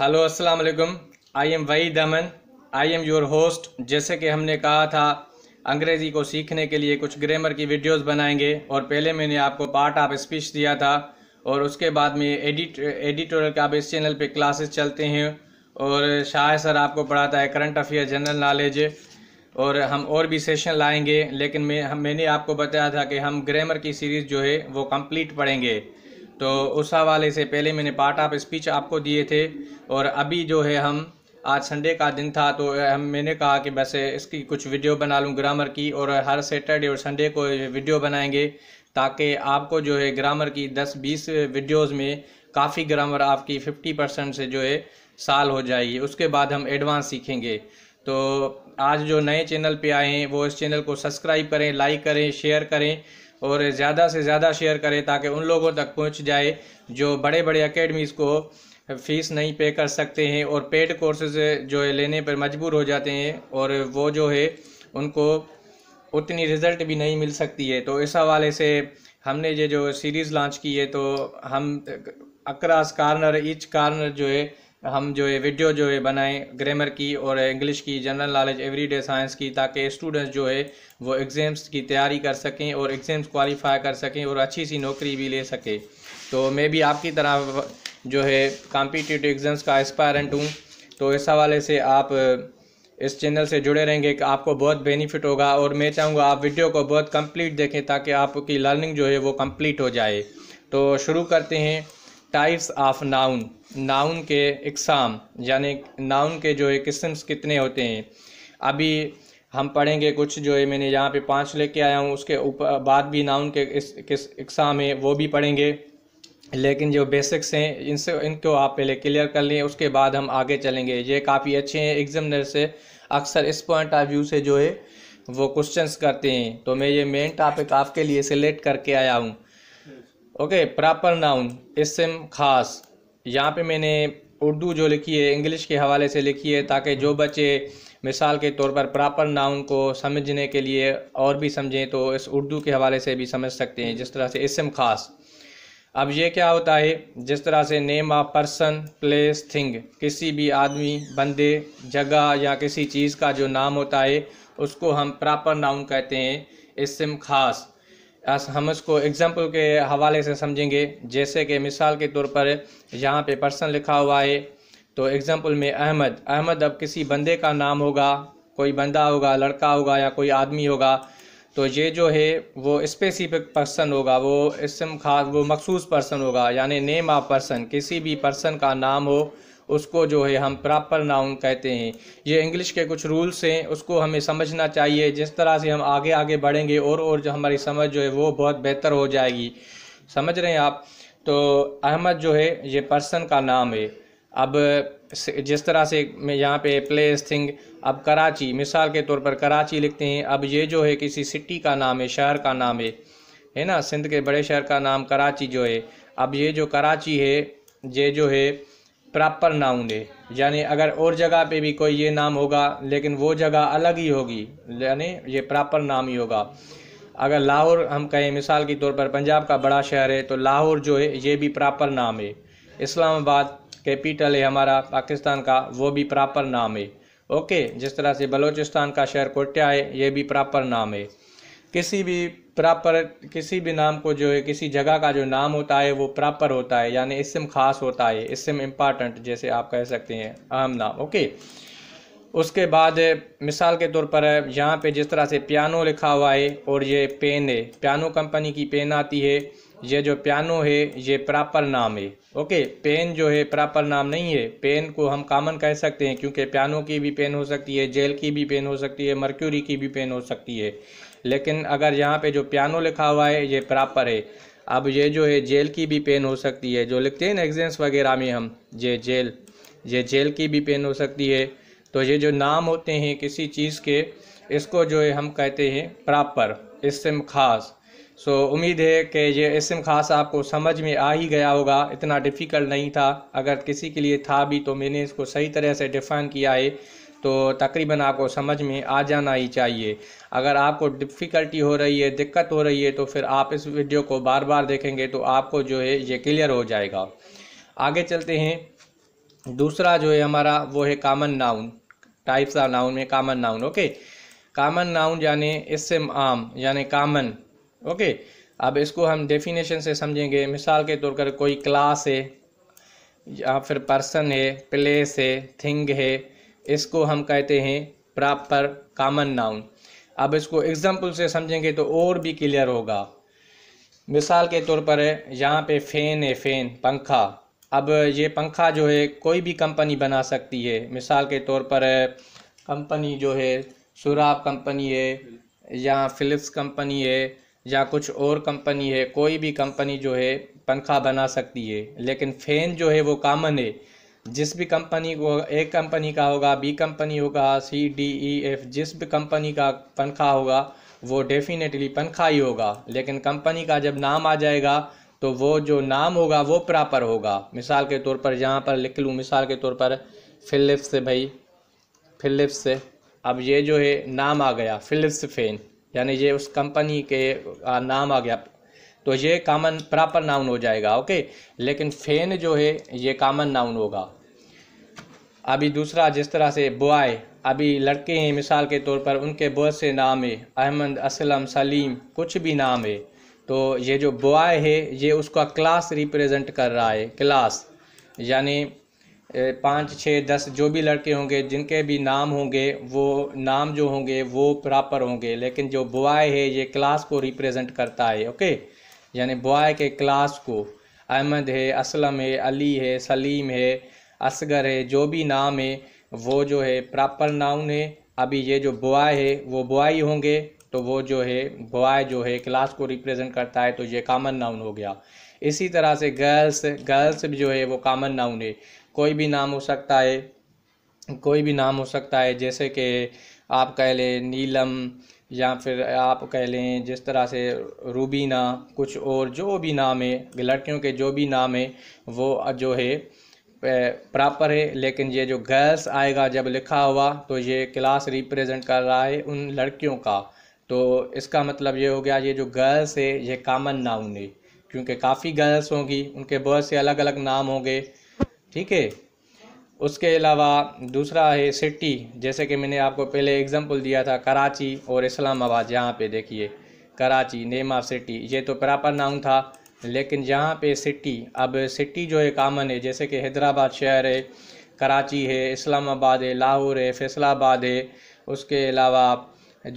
hello अस्सलाम वालेकुम I am वही दमन आई एम योर होस्ट जैसे कि हमने कहा था अंग्रेज़ी को सीखने के लिए कुछ ग्रामर की वीडियोस बनाएंगे और पहले मैंने आपको पार्ट ऑफ स्पीच दिया था और उसके बाद में एडिट एडिटोरियल का इस चैनल पे क्लासेस चलते हैं और शाह सर आपको पढ़ाता है करंट अफेयर जनरल नॉलेज और हम और भी सेशन लाएंगे लेकिन मैं मैंने आपको बताया था कि हम ग्रामर की सीरीज़ जो है वो कम्प्लीट पढ़ेंगे तो उस हवाले से पहले मैंने पार्ट ऑफ स्पीच आपको दिए थे और अभी जो है हम आज संडे का दिन था तो हम मैंने कहा कि बस इसकी कुछ वीडियो बना लूँ ग्रामर की और हर सैटरडे और संडे को वीडियो बनाएंगे ताकि आपको जो है ग्रामर की 10-20 वीडियोज़ में काफ़ी ग्रामर आपकी 50 परसेंट से जो है साल हो जाएगी उसके बाद हम एडवांस सीखेंगे तो आज जो नए चैनल पे आए हैं वो इस चैनल को सब्सक्राइब करें लाइक करें शेयर करें और ज़्यादा से ज़्यादा शेयर करें ताकि उन लोगों तक पहुँच जाए जो बड़े बड़े अकेडमीज़ को फ़ीस नहीं पे कर सकते हैं और पेड कोर्सेज जो है लेने पर मजबूर हो जाते हैं और वो जो है उनको उतनी रिज़ल्ट भी नहीं मिल सकती है तो इस हवाले से हमने ये जो सीरीज़ लॉन्च की है तो हम अक्रास कार्नर ईच कार्नर जो है हम जो है वीडियो जो है बनाएं ग्रामर की और इंग्लिश की जनरल नॉलेज एवरीडे साइंस की ताकि स्टूडेंट्स जो है वो एग्ज़ाम्स की तैयारी कर सकें और एग्ज़ाम्स क्वालिफाई कर सकें और अच्छी सी नौकरी भी ले सकें तो मैं भी आपकी तरह जो है कॉम्पिटिटिव एग्ज़ाम्स का एस्पायरेंट हूँ तो इस हवाले से आप इस चैनल से जुड़े रहेंगे कि आपको बहुत बेनिफिट होगा और मैं चाहूँगा आप वीडियो को बहुत कंप्लीट देखें ताकि आपकी लर्निंग जो है वो कंप्लीट हो जाए तो शुरू करते हैं टाइप्स ऑफ नाउन नाउन के इकसाम यानी नाउन के जो है किस्म्स कितने होते हैं अभी हम पढ़ेंगे कुछ जो है मैंने यहाँ पे पांच लेके आया हूँ उसके ऊपर बाद भी नाउन के किस इकसाम है वो भी पढ़ेंगे लेकिन जो बेसिक्स हैं इनसे इनको आप पहले क्लियर कर लें उसके बाद हम आगे चलेंगे ये काफ़ी अच्छे हैं एग्जामिनर से अक्सर इस पॉइंट ऑफ व्यू से जो है वो क्वेश्चंस करते हैं तो मैं ये मेन टॉपिक आपके लिए सिलेक्ट करके आया हूँ ओके प्रॉपर नाउन इसम ख़ास यहाँ पे मैंने उर्दू जो लिखी है इंग्लिश के हवाले से लिखी है ताकि जो बच्चे मिसाल के तौर पर प्रॉपर नाउन को समझने के लिए और भी समझें तो इस उर्दू के हवाले से भी समझ सकते हैं जिस तरह से इसम ख़ास अब ये क्या होता है जिस तरह से name of person place thing किसी भी आदमी बंदे जगह या किसी चीज़ का जो नाम होता है उसको हम प्रॉपर नाउन कहते हैं इसम ख़ास हम उसको एग्जाम्पल के हवाले से समझेंगे जैसे कि मिसाल के तौर पर यहाँ पे पर्सन लिखा हुआ है तो एग्ज़ाम्पल में अहमद अहमद अब किसी बंदे का नाम होगा कोई बंदा होगा लड़का होगा या कोई आदमी होगा तो ये जो है वो स्पेसिफिक पर्सन होगा वो इसम खास वो मखसूस पर्सन होगा यानी नेम ऑफ पर्सन किसी भी पर्सन का नाम हो उसको जो है हम प्रॉपर नाउन कहते हैं ये इंग्लिश के कुछ रूल्स हैं उसको हमें समझना चाहिए जिस तरह से हम आगे आगे बढ़ेंगे और और जो हमारी समझ जो है वो बहुत बेहतर हो जाएगी समझ रहे हैं आप तो अहमद जो है ये पर्सन का नाम है अब जिस तरह से मैं यहाँ पे प्लेस थिंग अब कराची मिसाल के तौर पर कराची लिखते हैं अब ये जो है किसी सिटी का नाम है शहर का नाम है है ना सिंध के बड़े शहर का नाम कराची जो है अब ये जो कराची है ये जो है प्रॉपर नाउन है यानी अगर और जगह पे भी कोई ये नाम होगा लेकिन वो जगह अलग ही होगी यानी ये प्रॉपर नाम ही होगा अगर लाहौर हम कहें मिसाल के तौर पर पंजाब का बड़ा शहर है तो लाहौर जो है ये भी प्रॉपर नाम है इस्लामाबाद कैपिटल है हमारा पाकिस्तान का वो भी प्रॉपर नाम है ओके जिस तरह से बलूचिस्तान का शहर कोट्या है ये भी प्रॉपर नाम है किसी भी प्रॉपर किसी भी नाम को जो है किसी जगह का जो नाम होता है वो प्रॉपर होता है यानी इसम खास होता है इसम इम्पॉर्टेंट जैसे आप कह सकते हैं अहम नाम ओके उसके बाद मिसाल के तौर पर यहाँ पे जिस तरह से पियानो लिखा हुआ है और ये पेन है पियानो कंपनी की पेन आती है ये जो पियानो है ये प्रॉपर नाम है ओके पेन जो है प्रॉपर नाम नहीं है पेन को हम कॉमन कह सकते हैं क्योंकि पियानो की भी पेन हो सकती है जेल की भी पेन हो सकती है मर्क्यूरी की भी पेन हो सकती है लेकिन अगर यहाँ पे जो पियानो लिखा हुआ है ये प्रॉपर है अब ये जो है जेल की भी पेन हो सकती है जो लिखते हैं ना एग्जेंस वगैरह में हम ये जेल ये जेल की भी पेन हो सकती है तो ये जो नाम होते हैं किसी चीज़ के इसको जो है हम कहते हैं प्रॉपर इसम खास सो उम्मीद है कि ये इसम खास आपको समझ में आ ही गया होगा इतना डिफ़िकल्ट नहीं था अगर किसी के लिए था भी तो मैंने इसको सही तरह से डिफ़ाइन किया है तो तकरीबन आपको समझ में आ जाना ही चाहिए अगर आपको डिफ़िकल्टी हो रही है दिक्कत हो रही है तो फिर आप इस वीडियो को बार बार देखेंगे तो आपको जो है ये क्लियर हो जाएगा आगे चलते हैं दूसरा जो है हमारा वो है common noun types of noun में common noun okay common noun यानी इसम आम यानी कामन ओके अब इसको हम डेफिनेशन से समझेंगे मिसाल के तौर पर कोई क्लास है या फिर पर्सन है प्लेस है थिंग है इसको हम कहते हैं प्रॉपर कॉमन नाउन अब इसको एग्जाम्पल से समझेंगे तो और भी क्लियर होगा मिसाल के तौर पर यहाँ पे फ़ैन है फ़ैन पंखा अब ये पंखा जो है कोई भी कंपनी बना सकती है मिसाल के तौर पर कंपनी जो है सुराब कंपनी है या फिलिप्स कंपनी है या कुछ और कंपनी है कोई भी कंपनी जो है पंखा बना सकती है लेकिन फ़ैन जो है वो कामन है जिस भी कंपनी को ए कंपनी का होगा बी कंपनी होगा सी डी ई एफ जिस भी कंपनी का पंखा होगा वो डेफिनेटली पंखा ही होगा लेकिन कंपनी का जब नाम आ जाएगा तो वो जो नाम होगा वो प्रॉपर होगा मिसाल के तौर पर यहाँ पर लिख लूँ मिसाल के तौर पर फिलिप्स भाई फिलिप्स अब ये जो है नाम आ गया फिलिप्स फ़ैन यानी ये उस कंपनी के नाम आ गया तो ये कामन प्रॉपर नाउन हो जाएगा ओके लेकिन फैन जो है ये कामन नाउन होगा अभी दूसरा जिस तरह से बॉय अभी लड़के हैं मिसाल के तौर पर उनके बहुत से नाम है अहमद असलम सलीम कुछ भी नाम है तो ये जो बॉय है ये उसका क्लास रिप्रेजेंट कर रहा है क्लास यानी पाँच छः दस जो भी लड़के होंगे जिनके भी नाम होंगे वो नाम जो होंगे वो प्रॉपर होंगे लेकिन जो बॉय है ये क्लास को रिप्रेजेंट करता है ओके यानी बॉय के क्लास को अहमद है असलम है अली है सलीम है असगर है जो भी नाम है वो जो है प्रॉपर नाउन है अभी ये जो बॉय है वो बॉय होंगे तो वो जो है बॉय जो है क्लास को रिप्रेजेंट करता है तो ये कॉमन नाउन हो गया इसी तरह से गर्ल्स गर्ल्स भी जो है वो कामन नाउन है कोई भी नाम हो सकता है कोई भी नाम हो सकता है जैसे कि आप कह लें नीलम या फिर आप कह लें जिस तरह से रूबीना कुछ और जो भी नाम है लड़कियों के जो भी नाम है वो जो है प्रॉपर है लेकिन ये जो गर्ल्स आएगा जब लिखा हुआ तो ये क्लास रिप्रेजेंट कर रहा है उन लड़कियों का तो इसका मतलब ये हो गया ये जो गर्ल्स है ये कामन नाउन है क्योंकि काफ़ी गर्ल्स होंगी उनके बहुत से अलग अलग नाम होंगे ठीक है उसके अलावा दूसरा है सिटी जैसे कि मैंने आपको पहले एग्ज़ाम्पल दिया था कराची और इस्लामाबाद यहाँ पे देखिए कराची नेम ऑफ सिटी ये तो प्रॉपर नाउन था लेकिन यहाँ पे सिटी अब सिटी जो है कामन है जैसे कि हैदराबाद शहर है कराची है इस्लामाबाद है लाहौर है फैसलाबाद है उसके अलावा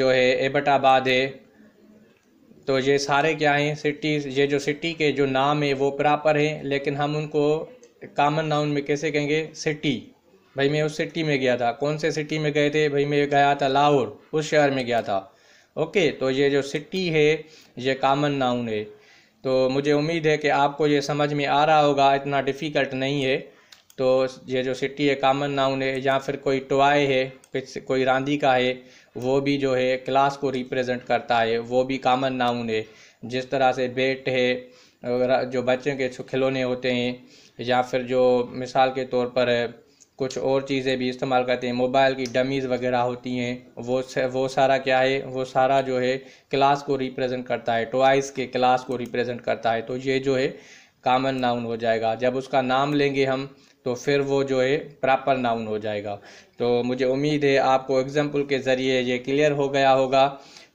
जो है एबटाबाद है तो ये सारे क्या हैं सिटी ये जो सिटी के जो नाम है वो प्रॉपर हैं लेकिन हम उनको कामन नाउन में कैसे कहेंगे सिटी भाई मैं उस सिटी में गया था कौन से सिटी में गए थे भाई मैं गया था लाहौर उस शहर में गया था ओके तो ये जो सिटी है ये कामन नाउन है तो मुझे उम्मीद है कि आपको ये समझ में आ रहा होगा इतना डिफ़िकल्ट नहीं है तो ये जो सिटी है कामन नाउन है या फिर कोई टॉय है कोई रांदी का है वो भी जो है क्लास को रिप्रेजेंट करता है वो भी कामन नाउन है जिस तरह से बेट है जो बच्चों के खिलौने होते हैं या फिर जो मिसाल के तौर पर कुछ और चीज़ें भी इस्तेमाल करते हैं मोबाइल की डमीज़ वगैरह होती हैं वो वो सारा क्या है वो सारा जो है क्लास को रिप्रेजेंट करता है टॉयज़ के क्लास को रिप्रेजेंट करता है तो ये जो है कामन नाउन हो जाएगा जब उसका नाम लेंगे हम तो फिर वो जो है प्रॉपर नाउन हो जाएगा तो मुझे उम्मीद है आपको एग्जाम्पल के ज़रिए ये क्लियर हो गया होगा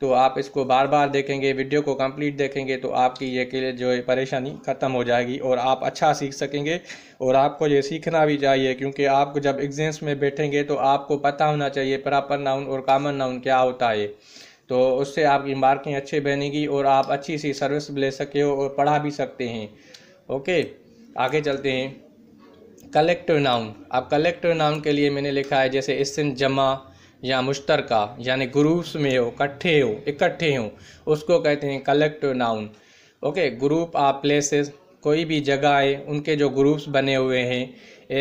तो आप इसको बार बार देखेंगे वीडियो को कंप्लीट देखेंगे तो आपकी ये के लिए जो है परेशानी ख़त्म हो जाएगी और आप अच्छा सीख सकेंगे और आपको ये सीखना भी चाहिए क्योंकि आपको जब एग्जाम्स में बैठेंगे तो आपको पता होना चाहिए प्रॉपर नाउन और कामन नाउन क्या होता है तो उससे आपकी मार्किंग अच्छी बनेगी और आप अच्छी सी सर्विस ले सके और पढ़ा भी सकते हैं ओके आगे चलते हैं कलेक्टिव नाउन अब कलेक्टिव नाउन के लिए मैंने लिखा है जैसे इस जमा या मुश्तरका यानी ग्रुप्स में हो इकट्ठे हो इकट्ठे हो उसको कहते हैं कलेक्टिव नाउन ओके ग्रुप आप प्लेसेस कोई भी जगह है उनके जो ग्रुप्स बने हुए हैं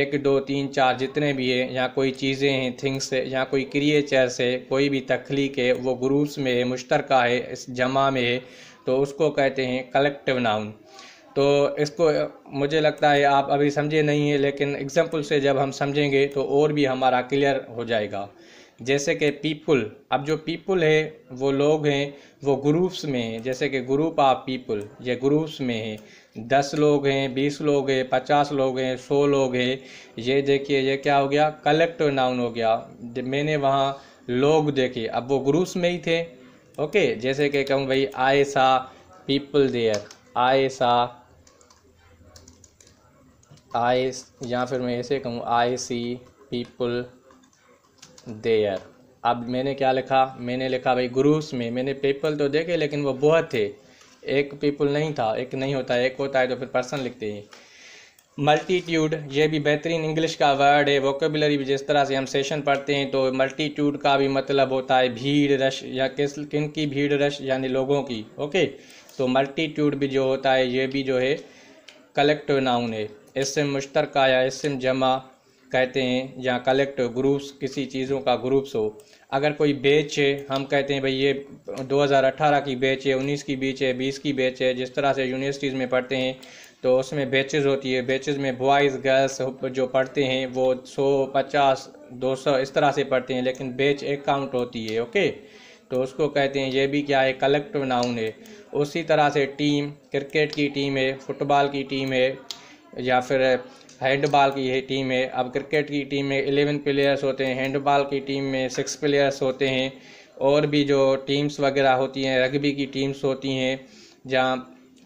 एक दो तीन चार जितने भी हैं या कोई चीज़ें हैं थिंग्स है या कोई क्रिएचर्स है कोई भी तख्लीक है वो ग्रुप्स में है मुश्तरका है इस जमा में है तो उसको कहते हैं कलेक्टिव नाउन तो इसको मुझे लगता है आप अभी समझे नहीं है लेकिन एग्जाम्पल से जब हम समझेंगे तो और भी हमारा क्लियर हो जाएगा जैसे कि पीपुल अब जो पीपुल है वो लोग हैं वो ग्रुप्स में हैं जैसे कि ग्रुप ऑफ पीपुल ये ग्रुप्स में हैं दस लोग हैं बीस लोग हैं पचास लोग हैं सौ लोग हैं ये देखिए ये क्या हो गया कलेक्टिव नाउन हो गया मैंने वहाँ लोग देखे अब वो ग्रुप्स में ही थे ओके जैसे कि कहूँ भाई आए सा पीपल देयर सा आई या फिर मैं ऐसे कहूँ आई सी पीपल देयर अब मैंने क्या लिखा मैंने लिखा भाई ग्रुप्स में मैंने पीपल तो देखे लेकिन वो बहुत थे एक पीपल नहीं था एक नहीं होता एक होता है तो फिर पर्सन लिखते हैं मल्टीट्यूड ये भी बेहतरीन इंग्लिश का वर्ड है वोकेबलरी भी जिस तरह से हम सेशन पढ़ते हैं तो मल्टीट्यूड का भी मतलब होता है भीड़ रश या किस किन की भीड़ रश यानी लोगों की ओके तो मल्टीट्यूड भी जो होता है ये भी जो है कलेक्टिव नाउन है इसम मुश्तरका या इसम जमा कहते हैं या कलेक्ट ग्रुप्स किसी चीज़ों का ग्रुप्स हो अगर कोई बेच है हम कहते हैं भाई ये 2018 की बेच है 19 की बीच है 20 की बेच है जिस तरह से यूनिवर्सिटीज़ में पढ़ते हैं तो उसमें बेचेज़ होती है बेचेज़ में बॉयज़ गर्ल्स जो पढ़ते हैं वो 100 50 200 इस तरह से पढ़ते हैं लेकिन बेच एक काउंट होती है ओके तो उसको कहते हैं ये भी क्या है कलेक्टिव नाउन है उसी तरह से टीम क्रिकेट की टीम है फुटबॉल की टीम है या फिर हैंडबॉल की ये टीम है अब क्रिकेट की टीम में एलेवन प्लेयर्स होते हैं हैंडबॉल की टीम में सिक्स प्लेयर्स होते हैं और भी जो टीम्स वगैरह होती हैं रग्बी की टीम्स होती हैं जहाँ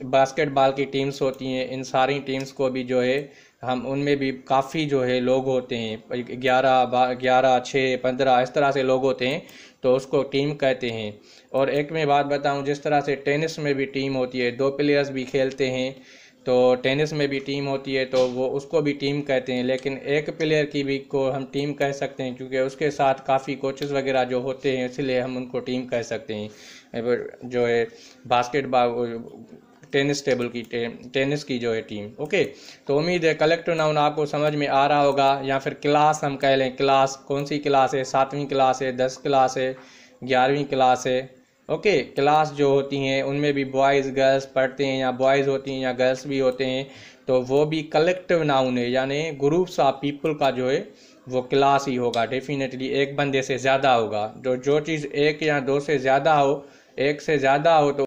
बास्केटबॉल की टीम्स होती हैं इन सारी टीम्स को भी जो है हम उनमें भी काफ़ी जो है लोग होते हैं ग्यारह ग्यारह छः पंद्रह इस तरह से लोग होते हैं तो उसको टीम कहते हैं और एक मैं बात बताऊं जिस तरह से टेनिस में भी टीम होती है दो प्लेयर्स भी खेलते हैं तो टेनिस में भी टीम होती है तो वो उसको भी टीम कहते हैं लेकिन एक प्लेयर की भी को हम टीम कह सकते हैं क्योंकि उसके साथ काफ़ी कोचेज़ वगैरह जो होते हैं इसलिए हम उनको टीम कह सकते हैं जो है बास्केटबॉल टेनिस टेबल की टे, टेनिस की जो है टीम ओके तो उम्मीद है कलेक्टर नाउन आपको समझ में आ रहा होगा या फिर क्लास हम कह लें क्लास कौन सी क्लास है सातवीं क्लास है दस क्लास है ग्यारहवीं क्लास है ओके क्लास जो होती हैं उनमें भी बॉयज़ गर्ल्स पढ़ते हैं या बॉयज़ होती हैं या गर्ल्स भी होते हैं तो वो भी कलेक्टिव नाउन है यानी ग्रुप्स ऑफ पीपल का जो है वो क्लास ही होगा डेफिनेटली एक बंदे से ज़्यादा होगा जो तो जो चीज़ एक या दो से ज़्यादा हो एक से ज़्यादा हो तो